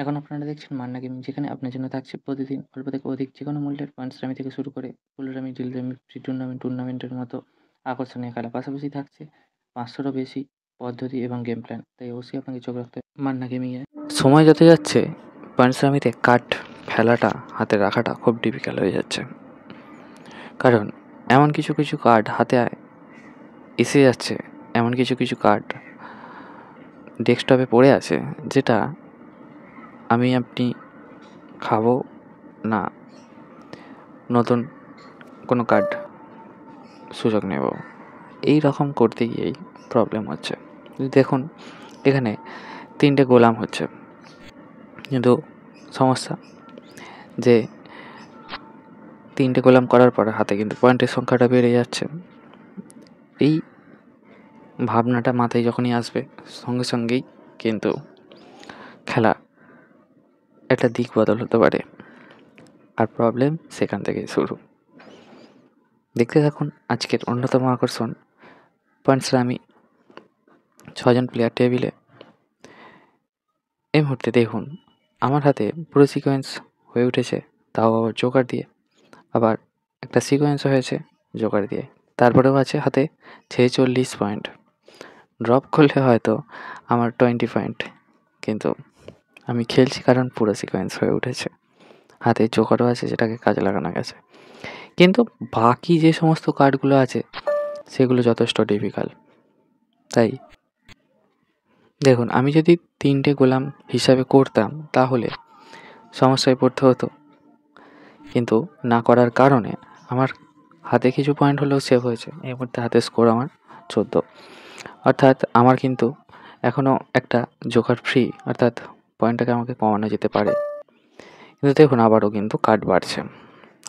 এখন আপনারা দেখছেন মান্না গেমিং যেখানে আপনার জন্য থাকছে প্রতিদিন অল্প থেকে অধিক যে কোনো মূল্যের পাঞ্চরামি থেকে শুরু করে ফুলরামি রামি ফ্রি টুর্নামেন্ট টুর্নামেন্টের মতো আকর্ষণীয় খেলা পাশাপাশি থাকছে পাঁচশোরও বেশি পদ্ধতি এবং গেম প্ল্যান তাই অবশ্যই আপনাকে চোখ রাখতে মান্না গেমিংয়ে সময় যত যাচ্ছে পাঞ্চরামিতে কাঠ ফেলাটা হাতে রাখাটা খুব ডিফিকাল্ট হয়ে যাচ্ছে কারণ এমন কিছু কিছু কার্ড হাতে এসে যাচ্ছে এমন কিছু কিছু কার্ড ডেস্কটপে পড়ে আছে যেটা আমি আপনি খাবো না নতুন কোনো কার্ড সুযোগ নেব এই রকম করতে গিয়েই প্রবলেম হচ্ছে দেখুন এখানে তিনটে গোলাম হচ্ছে কিন্তু সমস্যা যে তিনটে গোলাম করার পর হাতে কিন্তু পয়েন্টের সংখ্যাটা বেড়ে যাচ্ছে এই ভাবনাটা মাথায় যখনই আসবে সঙ্গে সঙ্গেই কিন্তু খেলা একটা দিক বদল হতে পারে আর প্রবলেম সেখান থেকে শুরু দেখতে থাকুন আজকের অন্যতম আকর্ষণ পঞ্চরামি ছজন প্লেয়ার টেবিলে এই মুহূর্তে দেখুন আমার হাতে পুরো সিকোয়েন্স হয়ে উঠেছে তাও আবার জোকার দিয়ে আবার একটা সিকোয়েন্স হয়েছে জোকার দিয়ে তারপরেও আছে হাতে ছেচল্লিশ পয়েন্ট ড্রপ করলে হয়তো আমার টোয়েন্টি পয়েন্ট কিন্তু আমি খেলছি কারণ পুরো সিকোয়েন্স হয়ে উঠেছে হাতে জোকারও আছে যেটাকে কাজে লাগানো গেছে কিন্তু বাকি যে সমস্ত কার্ডগুলো আছে সেগুলো যথেষ্ট ডিফিকাল্ট তাই দেখুন আমি যদি তিনটে গোলাম হিসাবে করতাম তাহলে সমস্যায় পড়তে হতো কিন্তু না করার কারণে আমার হাতে কিছু পয়েন্ট হলেও সেভ হয়েছে এই মুহূর্তে হাতে স্কোর আমার চোদ্দো অর্থাৎ আমার কিন্তু এখনও একটা জোকার ফ্রি অর্থাৎ পয়েন্টটাকে আমাকে কমানো যেতে পারে কিন্তু দেখুন আবারও কিন্তু কাঠ বাড়ছে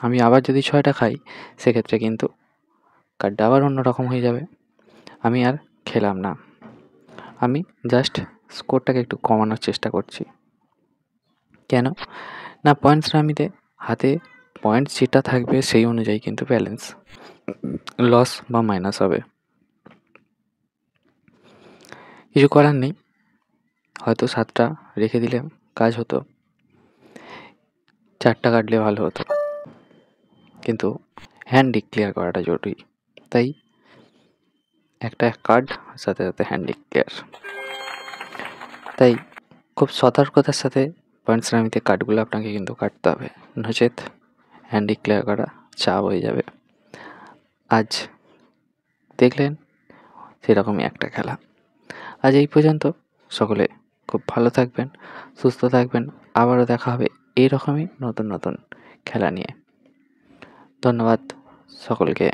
আমি আবার যদি ছয়টা খাই সেক্ষেত্রে কিন্তু কার্ডটা আবার অন্যরকম হয়ে যাবে আমি আর খেলাম না আমি জাস্ট স্কোরটাকে একটু কমানোর চেষ্টা করছি কেন না পয়েন্টস রামিতে হাতে পয়েন্ট যেটা থাকবে সেই অনুযায়ী কিন্তু ব্যালেন্স লস বা মাইনাস হবে কিছু করার নেই হয়তো সাতটা রেখে দিলে কাজ হতো চারটা কাটলে ভালো হতো কিন্তু হ্যান্ড ক্লিয়ার করাটা জরুরি তাই একটা কার্ড সাথে সাথে হ্যান্ড ক্লিয়ার তাই খুব সতর্কতার সাথে পঞ্চনামিতে কার্ডগুলো আপনাকে কিন্তু কাটতে হবে নচেত হ্যান্ড ক্লিয়ার করা চাপ হয়ে যাবে আজ দেখলেন সেরকমই একটা খেলা আজ এই পর্যন্ত সকলে খুব ভালো থাকবেন সুস্থ থাকবেন আবারও দেখা হবে এইরকমই নতুন নতুন খেলা নিয়ে ধন্যবাদ সকলকে